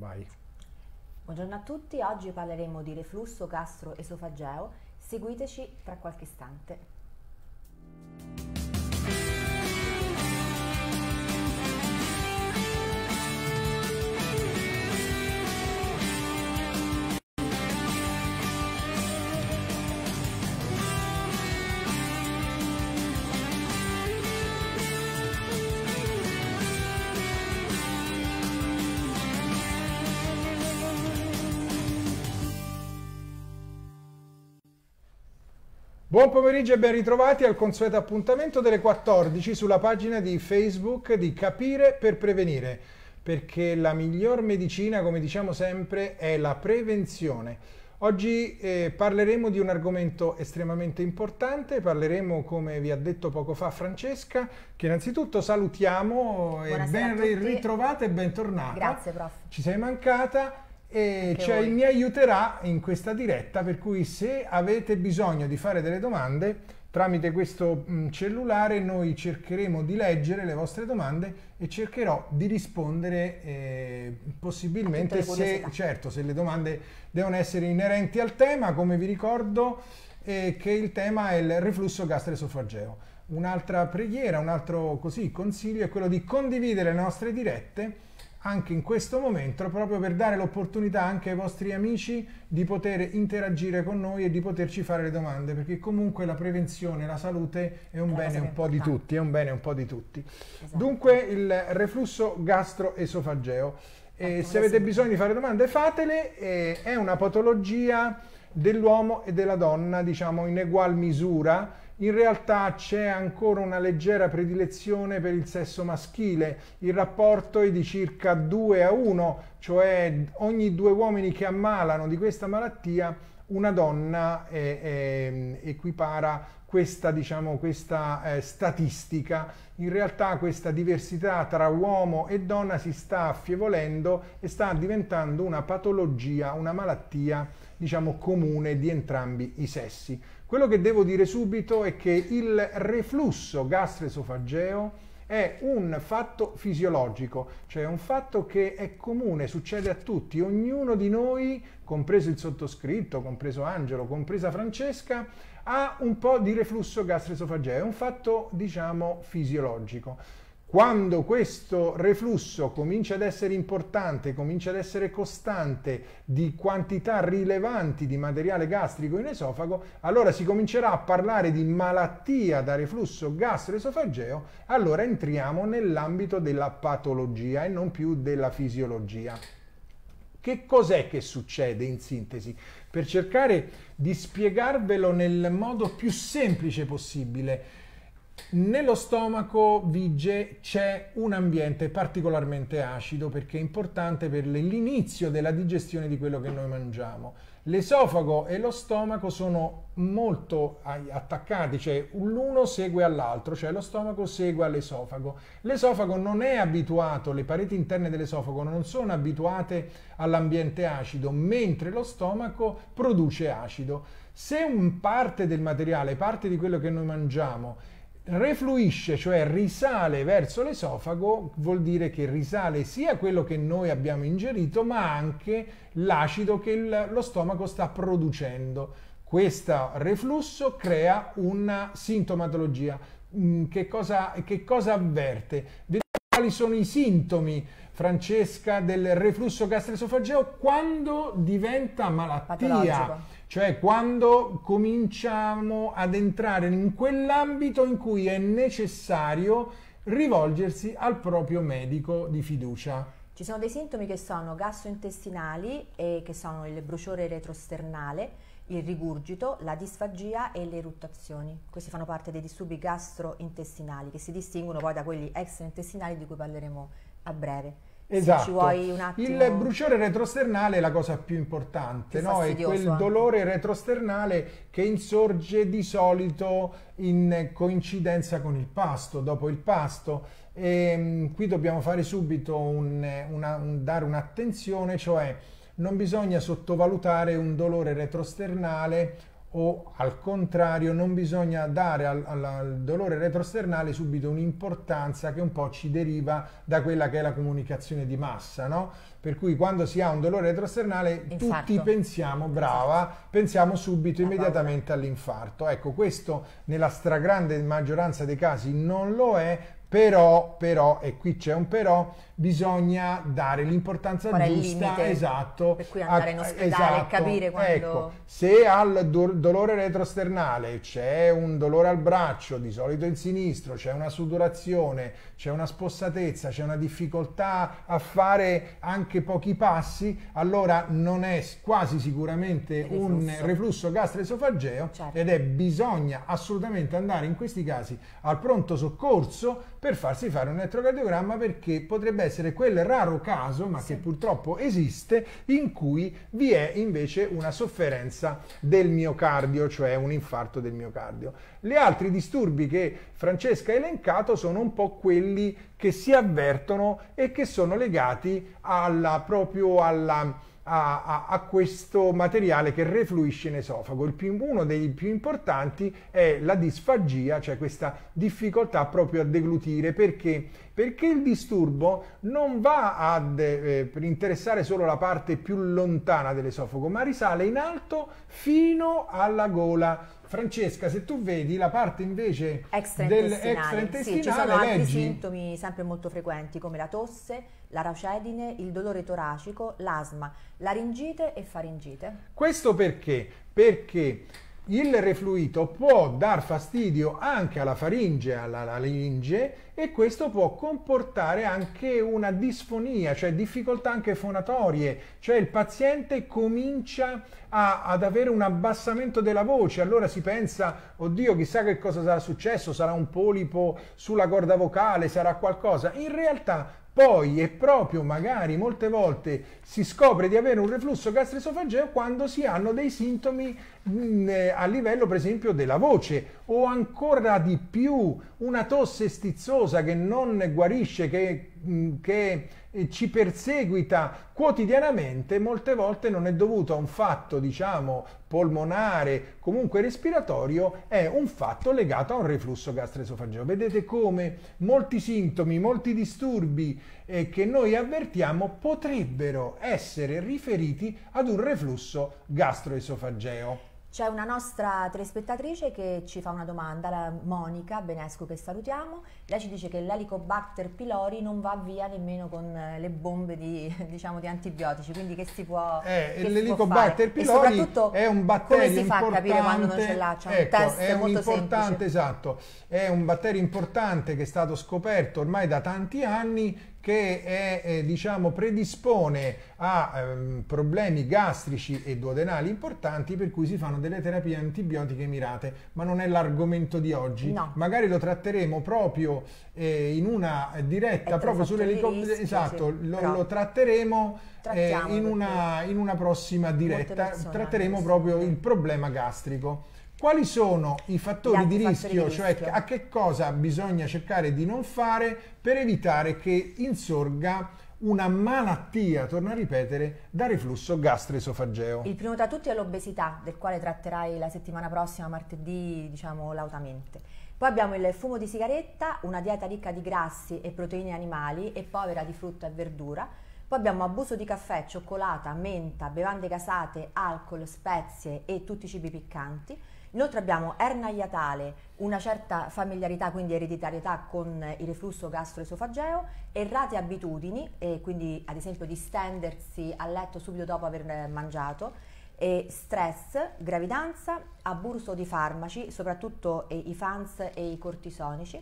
Vai. Buongiorno a tutti, oggi parleremo di reflusso gastroesofageo. Seguiteci tra qualche istante. Buon pomeriggio e ben ritrovati al consueto appuntamento delle 14 sulla pagina di Facebook di Capire per Prevenire, perché la miglior medicina, come diciamo sempre, è la prevenzione. Oggi eh, parleremo di un argomento estremamente importante, parleremo come vi ha detto poco fa Francesca, che innanzitutto salutiamo, eh, Buonasera e ben ritrovata e bentornata. Grazie prof. Ci sei mancata e cioè mi aiuterà in questa diretta per cui se avete bisogno di fare delle domande tramite questo cellulare noi cercheremo di leggere le vostre domande e cercherò di rispondere eh, possibilmente se, certo, se le domande devono essere inerenti al tema come vi ricordo eh, che il tema è il reflusso gastroesofageo un'altra preghiera un altro così, consiglio è quello di condividere le nostre dirette anche in questo momento proprio per dare l'opportunità anche ai vostri amici di poter interagire con noi e di poterci fare le domande perché comunque la prevenzione, la salute è un è bene un po' di tutti, è un bene un po' di tutti. Esatto. Dunque il reflusso gastroesofageo. Eh, se avete bisogno di fare domande fatele, eh, è una patologia dell'uomo e della donna diciamo in egual misura in realtà c'è ancora una leggera predilezione per il sesso maschile. Il rapporto è di circa 2 a 1, cioè ogni due uomini che ammalano di questa malattia, una donna è, è, equipara questa, diciamo, questa eh, statistica, in realtà questa diversità tra uomo e donna si sta affievolendo e sta diventando una patologia, una malattia diciamo, comune di entrambi i sessi. Quello che devo dire subito è che il reflusso gastroesofageo è un fatto fisiologico, cioè un fatto che è comune, succede a tutti, ognuno di noi, compreso il sottoscritto, compreso Angelo, compresa Francesca, ha un po' di reflusso gastroesofageo, è un fatto diciamo fisiologico. Quando questo reflusso comincia ad essere importante, comincia ad essere costante di quantità rilevanti di materiale gastrico in esofago, allora si comincerà a parlare di malattia da reflusso gastroesofageo, allora entriamo nell'ambito della patologia e non più della fisiologia. Che cos'è che succede in sintesi? Per cercare di spiegarvelo nel modo più semplice possibile, nello stomaco vige c'è un ambiente particolarmente acido perché è importante per l'inizio della digestione di quello che noi mangiamo. L'esofago e lo stomaco sono molto attaccati, cioè l'uno segue all'altro, cioè lo stomaco segue all'esofago. L'esofago non è abituato, le pareti interne dell'esofago non sono abituate all'ambiente acido, mentre lo stomaco produce acido. Se un parte del materiale, parte di quello che noi mangiamo, refluisce, cioè risale verso l'esofago, vuol dire che risale sia quello che noi abbiamo ingerito, ma anche l'acido che il, lo stomaco sta producendo. Questo reflusso crea una sintomatologia. Mm, che cosa, che cosa avverte? Vediamo quali sono i sintomi Francesca del reflusso gastroesofageo quando diventa malattia, cioè quando cominciamo ad entrare in quell'ambito in cui è necessario rivolgersi al proprio medico di fiducia. Ci sono dei sintomi che sono gastrointestinali e che sono il bruciore retrosternale, il rigurgito, la disfagia e le eruttazioni. Questi fanno parte dei disturbi gastrointestinali che si distinguono poi da quelli extraintestinali di cui parleremo a breve. Esatto. ci vuoi un attimo. Il bruciore retrosternale è la cosa più importante, più no? È quel eh. dolore retrosternale che insorge di solito in coincidenza con il pasto, dopo il pasto. E, ehm, qui dobbiamo fare subito un, una, un, dare un'attenzione, cioè non bisogna sottovalutare un dolore retrosternale o al contrario non bisogna dare al, al, al, dolore retrosternale subito un'importanza che un po' ci deriva da quella che è la comunicazione di massa, no? Per cui quando si ha un dolore retrosternale Infarto. tutti pensiamo, brava, esatto. pensiamo subito, immediatamente all'infarto. Ecco, questo nella stragrande maggioranza dei casi non lo è però, però, e qui c'è un però, bisogna dare l'importanza giusta, esatto. Per cui andare a, in ospedale esatto, capire quando... Ecco, se al do- dolore retrosternale c'è un dolore al braccio, di solito in sinistro, c'è una sudorazione, c'è una spossatezza, c'è una difficoltà a fare anche pochi passi, allora non è quasi sicuramente riflusso. un reflusso gastroesofageo certo. ed è bisogna assolutamente andare in questi casi al pronto soccorso per farsi fare un elettrocardiogramma perché potrebbe essere quel raro caso, ma sì. che purtroppo esiste, in cui vi è invece una sofferenza del miocardio, cioè un infarto del miocardio. Gli altri disturbi che Francesca ha elencato sono un po' quelli che si avvertono e che sono legati alla, proprio alla a, a, a, questo materiale che refluisce in esofago. Più, uno dei più importanti è la disfagia, cioè questa difficoltà proprio a deglutire. Perché? Perché il disturbo non va ad eh, interessare solo la parte più lontana dell'esofago, ma risale in alto fino alla gola Francesca, se tu vedi la parte invece dell'extraintestinale, sì, ci sono altri sintomi sempre molto frequenti come la tosse, la racedine, il dolore toracico, l'asma, laringite e faringite. Questo perché? Perché il refluito può dar fastidio anche alla faringe, alla, alla laringe e questo può comportare anche una disfonia, cioè difficoltà anche fonatorie, cioè il paziente comincia a, ad avere un abbassamento della voce, allora si pensa, oddio chissà che cosa sarà successo, sarà un polipo sulla corda vocale, sarà qualcosa, in realtà poi è proprio magari molte volte si scopre di avere un reflusso gastroesofageo quando si hanno dei sintomi mm, eh, a livello per esempio della voce o ancora di più una tosse stizzosa che non guarisce, che, mh, mm, che ci perseguita quotidianamente, molte volte non è dovuto a un fatto, diciamo, polmonare, comunque respiratorio, è un fatto legato a un reflusso gastroesofageo. Vedete come molti sintomi, molti disturbi eh, che noi avvertiamo potrebbero essere riferiti ad un reflusso gastroesofageo. C'è una nostra telespettatrice che ci fa una domanda, Monica Benesco che salutiamo, lei ci dice che l'helicobacter pylori non va via nemmeno con eh, le bombe di, diciamo, di antibiotici, quindi che si può, eh, che L'helicobacter pylori è un batterio come si fa a capire quando non ce l'ha? C'è ecco, test è molto importante, semplice. Esatto, è un batterio importante che è stato scoperto ormai da tanti anni che è, eh, diciamo, predispone a ehm, problemi gastrici e duodenali importanti per cui si fanno delle terapie antibiotiche mirate, ma non è l'argomento di oggi. No. Magari lo tratteremo proprio eh, in una diretta, è ecco, proprio sull'elicottero. Esatto, sì. lo, lo, tratteremo eh, in, una, in, una, prossima diretta, tratteremo proprio il problema gastrico. Quali sono i fattori, di rischio, di cioè, rischio, cioè a che cosa bisogna cercare di non fare per evitare che insorga una malattia, torno a ripetere, da riflusso gastroesofageo. Il primo tra tutti è l'obesità, del quale tratterai la settimana prossima, martedì, diciamo lautamente. Poi abbiamo il fumo di sigaretta, una dieta ricca di grassi e proteine animali e povera di frutta e verdura. Poi abbiamo abuso di caffè, cioccolata, menta, bevande casate, alcol, spezie e tutti i cibi piccanti. Inoltre abbiamo erna iatale, una certa familiarità, quindi ereditarietà con il reflusso gastroesofageo, errate abitudini, quindi ad esempio di stendersi a letto subito dopo aver mangiato, stress, gravidanza, abuso di farmaci, soprattutto i FANS e i cortisonici,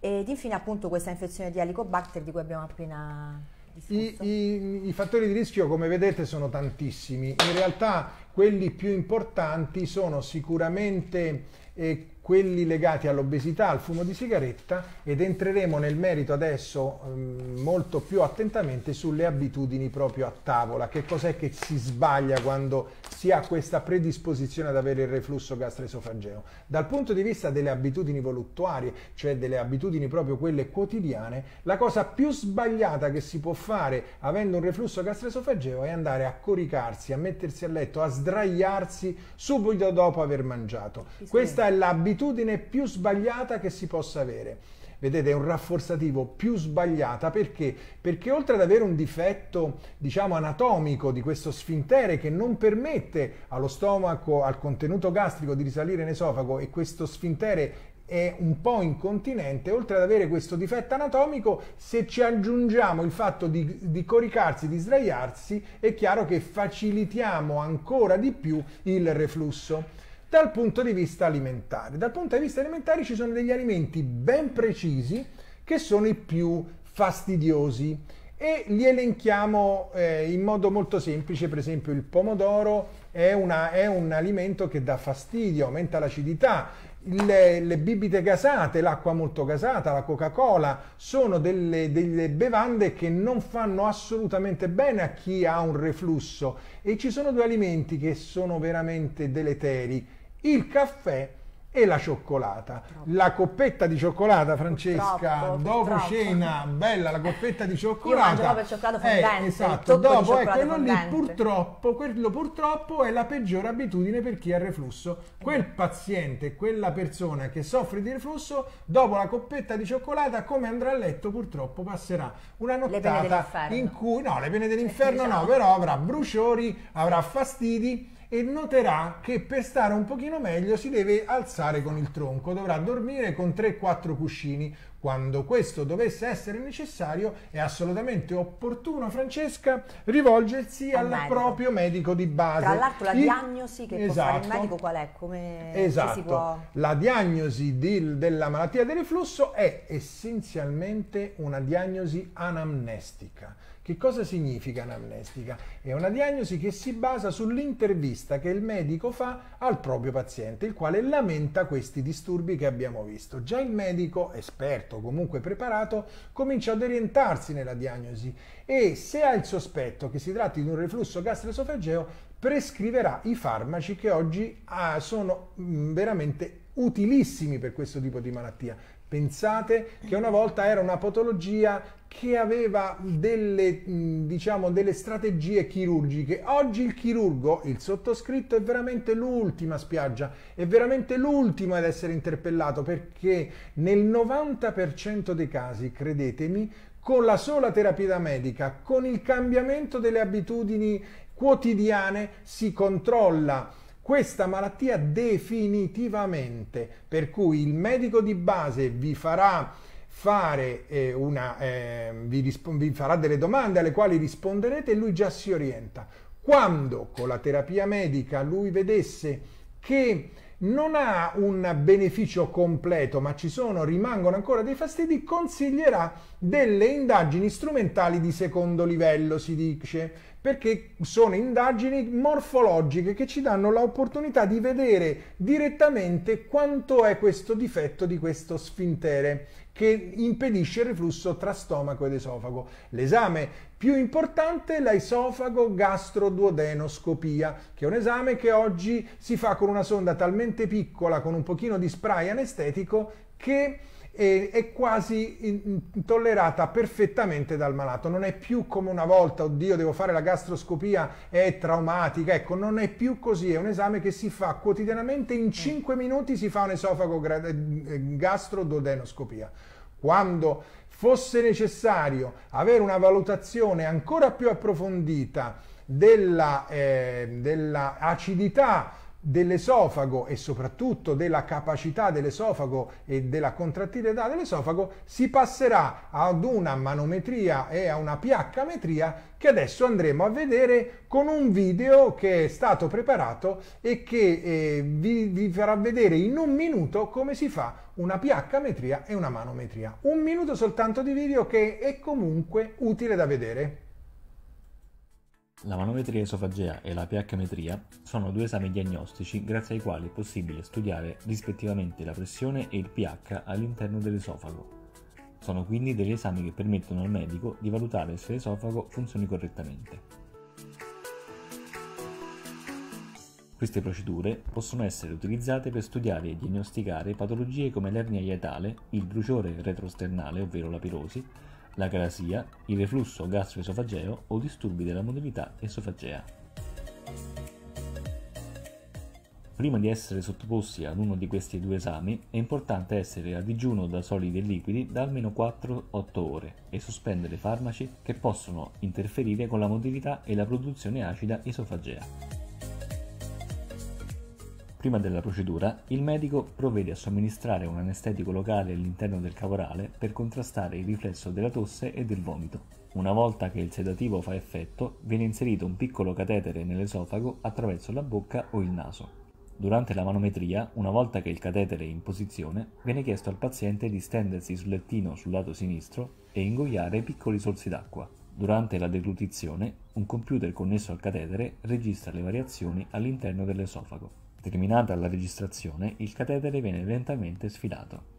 ed infine appunto questa infezione di Helicobacter di cui abbiamo appena i, i, I, fattori di rischio, come vedete, sono tantissimi. In realtà quelli più importanti sono sicuramente eh, quelli legati all'obesità, al fumo di sigaretta ed entreremo nel merito adesso eh, molto più attentamente sulle abitudini proprio a tavola, che cos'è che si sbaglia quando si ha questa predisposizione ad avere il reflusso gastroesofageo. Dal punto di vista delle abitudini voluttuarie, cioè delle abitudini proprio quelle quotidiane, la cosa più sbagliata che si può fare avendo un reflusso gastroesofageo è andare a coricarsi, a mettersi a letto, a sdraiarsi subito dopo aver mangiato. Questa è l'abitudine più sbagliata che si possa avere vedete è un rafforzativo più sbagliata perché? Perché oltre ad avere un difetto diciamo anatomico di questo sfintere che non permette allo stomaco, al contenuto gastrico di risalire in esofago e questo sfintere è un po' incontinente, oltre ad avere questo difetto anatomico, se ci aggiungiamo il fatto di, di, coricarsi, di sdraiarsi, è chiaro che facilitiamo ancora di più il reflusso dal punto di vista alimentare. Dal punto di vista alimentare ci sono degli alimenti ben precisi che sono i più fastidiosi e li elenchiamo eh, in modo molto semplice, per esempio il pomodoro è, una, è un alimento che dà fastidio, aumenta l'acidità, le, le bibite gasate, l'acqua molto gasata, la Coca-Cola, sono delle, delle bevande che non fanno assolutamente bene a chi ha un reflusso e ci sono due alimenti che sono veramente deleteri, il caffè e la cioccolata. La coppetta di cioccolata, Francesca, purtroppo, dopo purtroppo. cena, bella la coppetta di cioccolata. Io mangio il cioccolato eh, fondente. Eh, esatto, dopo è ecco, quello lì purtroppo, quello purtroppo è la peggiore abitudine per chi ha reflusso. Quel mm. paziente, quella persona che soffre di reflusso, dopo la coppetta di cioccolata, come andrà a letto, purtroppo passerà una nottata in cui, no, le pene dell'inferno no, diciamo. però avrà bruciori, avrà fastidi e noterà che per stare un pochino meglio si deve alzare con il tronco, dovrà dormire con 3-4 cuscini. Quando questo dovesse essere necessario è assolutamente opportuno, Francesca, rivolgersi al, al proprio medico di base. Tra l'altro la il... diagnosi che esatto. il medico qual è? Come... Esatto, può... la diagnosi di, della malattia del riflusso è essenzialmente una diagnosi anamnestica che cosa significa anamnestica? È una diagnosi che si basa sull'intervista che il medico fa al proprio paziente, il quale lamenta questi disturbi che abbiamo visto. Già il medico, esperto o comunque preparato, comincia ad orientarsi nella diagnosi e se ha il sospetto che si tratti di un reflusso gastroesofageo, prescriverà i farmaci che oggi ah, sono mm, veramente utilissimi per questo tipo di malattia. Pensate che una volta era una patologia che aveva delle, diciamo, delle, strategie chirurgiche. Oggi il chirurgo, il sottoscritto, è veramente l'ultima spiaggia, è veramente l'ultimo ad essere interpellato perché nel 90% dei casi, credetemi, con la sola terapia medica, con il cambiamento delle abitudini quotidiane, si controlla questa malattia definitivamente, per cui il medico di base vi farà fare eh, una, eh, vi, risp- vi farà delle domande alle quali risponderete e lui già si orienta. Quando con la terapia medica lui vedesse che non ha un beneficio completo, ma ci sono, rimangono ancora dei fastidi, consiglierà delle indagini strumentali di secondo livello, si dice perché sono indagini morfologiche che ci danno l'opportunità di vedere direttamente quanto è questo difetto di questo sfintere che impedisce il riflusso tra stomaco ed esofago. L'esame più importante è l'esofago gastroduodenoscopia, che è un esame che oggi si fa con una sonda talmente piccola, con un pochino di spray anestetico, che e, è quasi tollerata perfettamente dal malato. Non è più come una volta, oddio, devo fare la gastroscopia, è traumatica. Ecco, non è più così. È un esame che si fa quotidianamente, in 5 minuti si fa un esofago eh, gastrododenoscopia. Quando fosse necessario avere una valutazione ancora più approfondita della, eh, della acidità dell'esofago e soprattutto della capacità dell'esofago e della contrattilità dell'esofago si passerà ad una manometria e a una pH-metria che adesso andremo a vedere con un video che è stato preparato e che eh, vi, vi, farà vedere in un minuto come si fa una pH-metria e una manometria. Un minuto soltanto di video che è comunque utile da vedere. La manometria esofagea e la pH-metria sono due esami diagnostici grazie ai quali è possibile studiare rispettivamente la pressione e il pH all'interno dell'esofago. Sono quindi degli esami che permettono al medico di valutare se l'esofago funzioni correttamente. Queste procedure possono essere utilizzate per studiare e diagnosticare patologie come l'ernia iatale, il bruciore retrosternale, ovvero la pirosi, la calasia, il reflusso gastroesofageo o disturbi della motilità esofagea. Prima di essere sottoposti ad uno di questi due esami è importante essere a digiuno da solidi e liquidi da almeno 4-8 ore e sospendere farmaci che possono interferire con la motilità e la produzione acida esofagea. Prima della procedura, il medico provvede a somministrare un anestetico locale all'interno del cavorale per contrastare il riflesso della tosse e del vomito. Una volta che il sedativo fa effetto, viene inserito un piccolo catetere nell'esofago attraverso la bocca o il naso. Durante la manometria, una volta che il catetere è in posizione, viene chiesto al paziente di stendersi sul lettino sul lato sinistro e ingoiare piccoli sorsi d'acqua. Durante la deglutizione, un computer connesso al catetere registra le variazioni all'interno dell'esofago. Terminata la registrazione, il catetere viene lentamente sfilato.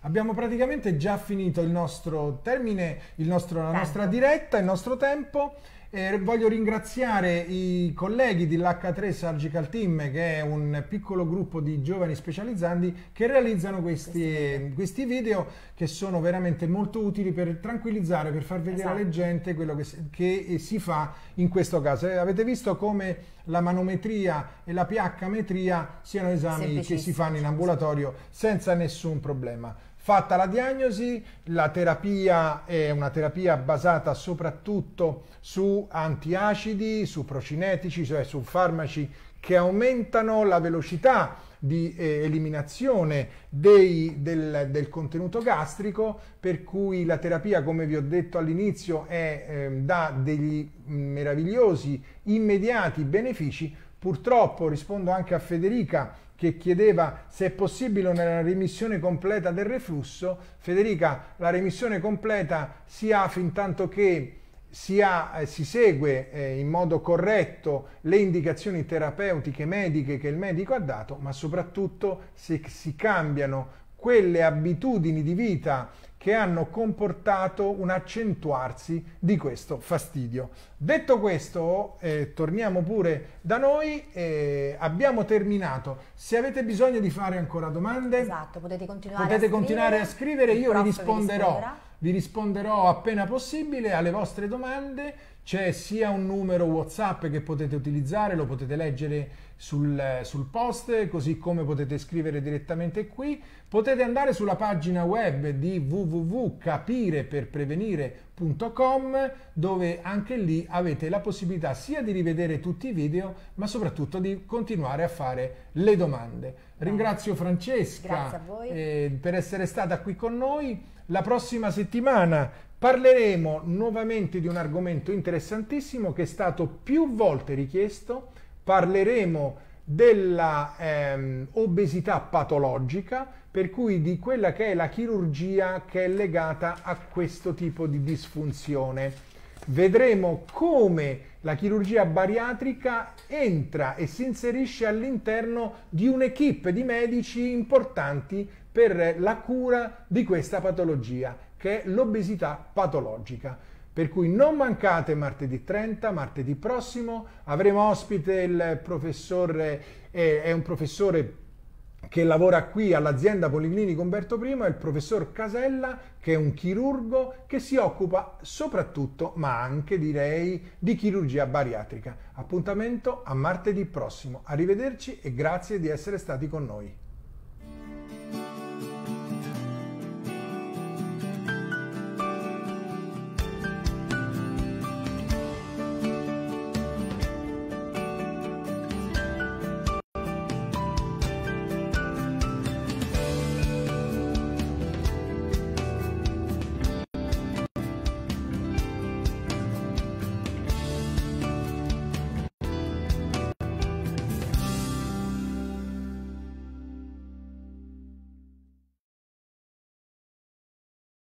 Abbiamo praticamente già finito il nostro termine, il nostro, la nostra diretta, il nostro tempo eh, voglio ringraziare i colleghi dell'H3 Surgical Team, che è un piccolo gruppo di giovani specializzanti che realizzano questi, questi video che sono veramente molto utili per tranquillizzare, per far vedere esatto. alla gente quello che, che si fa in questo caso. Eh, avete visto come la manometria e la pH metria siano esami che si fanno in ambulatorio senza nessun problema. Fatta la diagnosi, la terapia è una terapia basata soprattutto su antiacidi, su procinetici, cioè su farmaci che aumentano la velocità di eh, eliminazione dei, del, del, contenuto gastrico, per cui la terapia, come vi ho detto all'inizio, eh, dà degli mm, meravigliosi, immediati benefici. Purtroppo, rispondo anche a Federica, che chiedeva se è possibile una remissione completa del reflusso. Federica, la remissione completa si ha fin tanto che si, ha, eh, si segue eh, in modo corretto le indicazioni terapeutiche mediche che il medico ha dato, ma soprattutto se si cambiano quelle abitudini di vita che hanno comportato un accentuarsi di questo fastidio. Detto questo, eh, torniamo pure da noi, eh, abbiamo terminato. Se avete bisogno di fare ancora domande, esatto, potete continuare, potete a, continuare scrivere, a, scrivere, io vi risponderò vi risponderò appena possibile alle vostre domande. C'è sia un numero WhatsApp che potete utilizzare, lo potete leggere sul, sul, post, così come potete scrivere direttamente qui. Potete andare sulla pagina web di www.capireperprevenire.com dove anche lì avete la possibilità sia di rivedere tutti i video, ma soprattutto di continuare a fare le domande. Ringrazio Francesca eh, per essere stata qui con noi. La prossima settimana parleremo nuovamente di un argomento interessantissimo che è stato più volte richiesto. Parleremo della ehm, obesità patologica, per cui di quella che è la chirurgia che è legata a questo tipo di disfunzione. Vedremo come la chirurgia bariatrica entra e si inserisce all'interno di un'equipe di medici importanti per la cura di questa patologia che è l'obesità patologica. Per cui non mancate martedì 30, martedì prossimo avremo ospite il professore, eh, è un professore che lavora qui all'azienda Policlinico Umberto I, è il professor Casella, che è un chirurgo che si occupa soprattutto, ma anche direi, di chirurgia bariatrica. Appuntamento a martedì prossimo. Arrivederci e grazie di essere stati con noi.